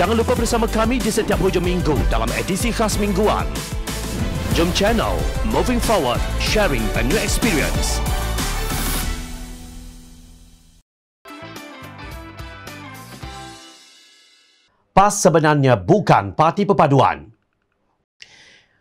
Jangan lupa bersama kami di setiap hujung minggu dalam edisi khas mingguan. Jom channel Moving Forward, sharing a new experience. PAS sebenarnya bukan parti perpaduan.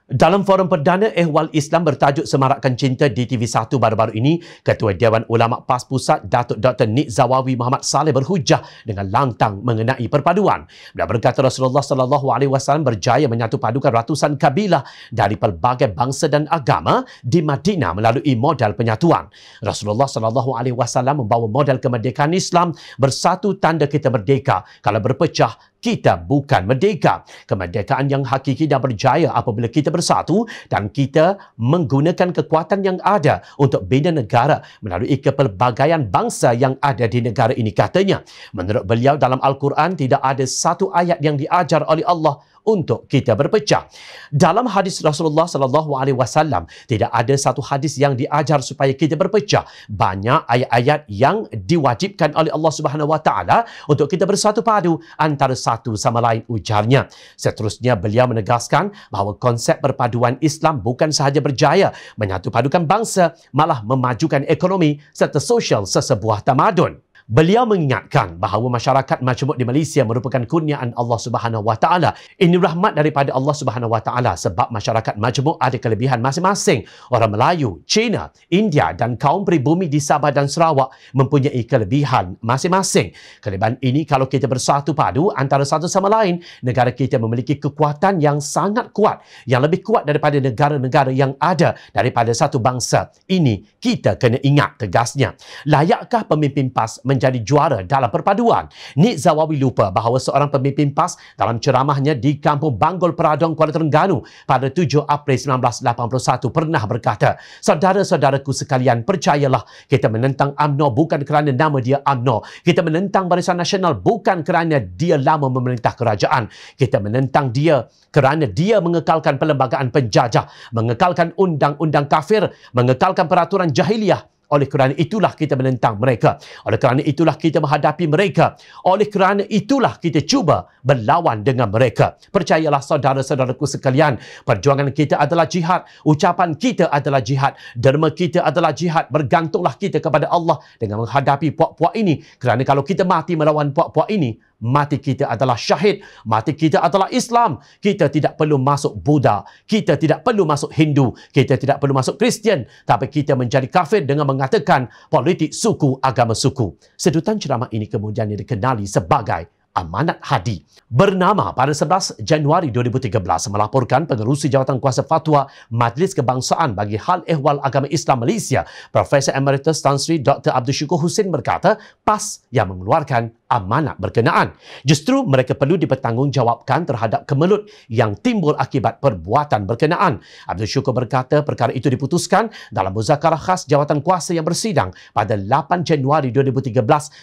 Dalam forum perdana Ehwal Islam bertajuk Semarakkan Cinta di TV1 baru-baru ini, Ketua Dewan Ulama PAS Pusat Datuk Dr. Nik Zawawi Muhammad Saleh berhujah dengan lantang mengenai perpaduan. Dan berkata Rasulullah sallallahu alaihi wasallam berjaya menyatu padukan ratusan kabilah dari pelbagai bangsa dan agama di Madinah melalui modal penyatuan. Rasulullah sallallahu alaihi wasallam membawa modal kemerdekaan Islam bersatu tanda kita merdeka. Kalau berpecah, kita bukan merdeka. Kemerdekaan yang hakiki dan berjaya apabila kita bersatu dan kita menggunakan kekuatan yang ada untuk bina negara melalui kepelbagaian bangsa yang ada di negara ini katanya. Menurut beliau dalam Al-Quran tidak ada satu ayat yang diajar oleh Allah untuk kita berpecah. Dalam hadis Rasulullah sallallahu alaihi wasallam tidak ada satu hadis yang diajar supaya kita berpecah. Banyak ayat-ayat yang diwajibkan oleh Allah Subhanahu wa taala untuk kita bersatu padu antara satu sama lain ujarnya. Seterusnya beliau menegaskan bahawa konsep perpaduan Islam bukan sahaja berjaya menyatu padukan bangsa malah memajukan ekonomi serta sosial sesebuah tamadun. Beliau mengingatkan bahawa masyarakat majmuk di Malaysia merupakan kurniaan Allah Subhanahu Wa Taala. Ini rahmat daripada Allah Subhanahu Wa Taala sebab masyarakat majmuk ada kelebihan masing-masing. Orang Melayu, Cina, India dan kaum pribumi di Sabah dan Sarawak mempunyai kelebihan masing-masing. Kelebihan ini kalau kita bersatu padu antara satu sama lain, negara kita memiliki kekuatan yang sangat kuat, yang lebih kuat daripada negara-negara yang ada daripada satu bangsa. Ini kita kena ingat tegasnya. Layakkah pemimpin PAS men- menjadi juara dalam perpaduan. Nik Zawawi lupa bahawa seorang pemimpin PAS dalam ceramahnya di Kampung Banggol Peradong, Kuala Terengganu pada 7 April 1981 pernah berkata, Saudara-saudaraku sekalian, percayalah kita menentang UMNO bukan kerana nama dia UMNO. Kita menentang Barisan Nasional bukan kerana dia lama memerintah kerajaan. Kita menentang dia kerana dia mengekalkan pelembagaan penjajah, mengekalkan undang-undang kafir, mengekalkan peraturan jahiliah oleh kerana itulah kita menentang mereka. Oleh kerana itulah kita menghadapi mereka. Oleh kerana itulah kita cuba berlawan dengan mereka. Percayalah saudara-saudaraku sekalian, perjuangan kita adalah jihad, ucapan kita adalah jihad, derma kita adalah jihad. Bergantunglah kita kepada Allah dengan menghadapi puak-puak ini. Kerana kalau kita mati melawan puak-puak ini, mati kita adalah syahid, mati kita adalah Islam. Kita tidak perlu masuk Buddha, kita tidak perlu masuk Hindu, kita tidak perlu masuk Kristian, tapi kita menjadi kafir dengan mengatakan politik suku agama suku. Sedutan ceramah ini kemudian dikenali sebagai Amanat Hadi bernama pada 11 Januari 2013 melaporkan pengerusi jawatan kuasa fatwa Majlis Kebangsaan bagi Hal Ehwal Agama Islam Malaysia Profesor Emeritus Tan Sri Dr. Abdul Syukur Hussein berkata PAS yang mengeluarkan amanat berkenaan justru mereka perlu dipertanggungjawabkan terhadap kemelut yang timbul akibat perbuatan berkenaan Abdul Syukur berkata perkara itu diputuskan dalam muzakarah khas jawatan kuasa yang bersidang pada 8 Januari 2013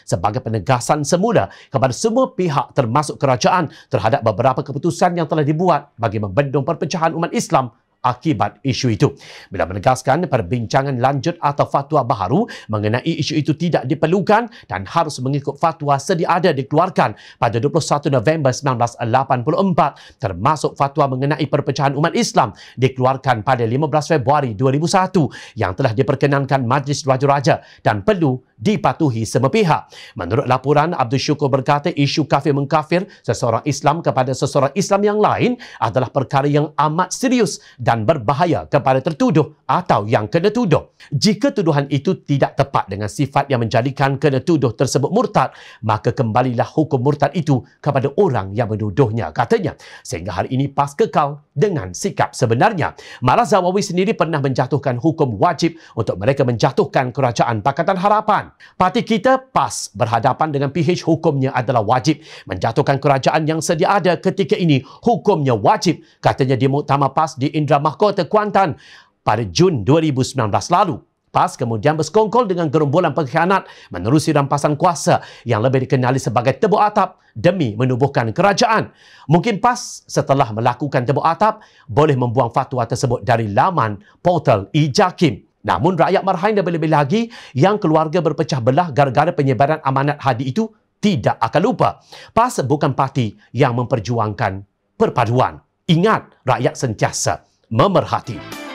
sebagai penegasan semula kepada semua pihak memihak termasuk kerajaan terhadap beberapa keputusan yang telah dibuat bagi membendung perpecahan umat Islam akibat isu itu. Bila menegaskan perbincangan lanjut atau fatwa baharu mengenai isu itu tidak diperlukan dan harus mengikut fatwa sedia ada dikeluarkan pada 21 November 1984 termasuk fatwa mengenai perpecahan umat Islam dikeluarkan pada 15 Februari 2001 yang telah diperkenankan Majlis Raja-Raja dan perlu dipatuhi semua pihak. Menurut laporan, Abdul Syukur berkata isu kafir-mengkafir seseorang Islam kepada seseorang Islam yang lain adalah perkara yang amat serius dan dan berbahaya kepada tertuduh atau yang kena tuduh. Jika tuduhan itu tidak tepat dengan sifat yang menjadikan kena tuduh tersebut murtad, maka kembalilah hukum murtad itu kepada orang yang menuduhnya, katanya. Sehingga hari ini PAS kekal dengan sikap sebenarnya. Malah Zawawi sendiri pernah menjatuhkan hukum wajib untuk mereka menjatuhkan kerajaan Pakatan Harapan. Parti kita PAS berhadapan dengan PH hukumnya adalah wajib menjatuhkan kerajaan yang sedia ada ketika ini hukumnya wajib katanya di Muktamar PAS di Indra Mahkota Kuantan pada Jun 2019 lalu. PAS kemudian berskongkol dengan gerombolan pengkhianat menerusi rampasan kuasa yang lebih dikenali sebagai tebu atap demi menubuhkan kerajaan. Mungkin PAS setelah melakukan tebu atap boleh membuang fatwa tersebut dari laman portal Ijakim. Namun rakyat marhain dan lebih-lebih lagi yang keluarga berpecah belah gara-gara penyebaran amanat hadi itu tidak akan lupa. PAS bukan parti yang memperjuangkan perpaduan. Ingat, rakyat sentiasa memerhati.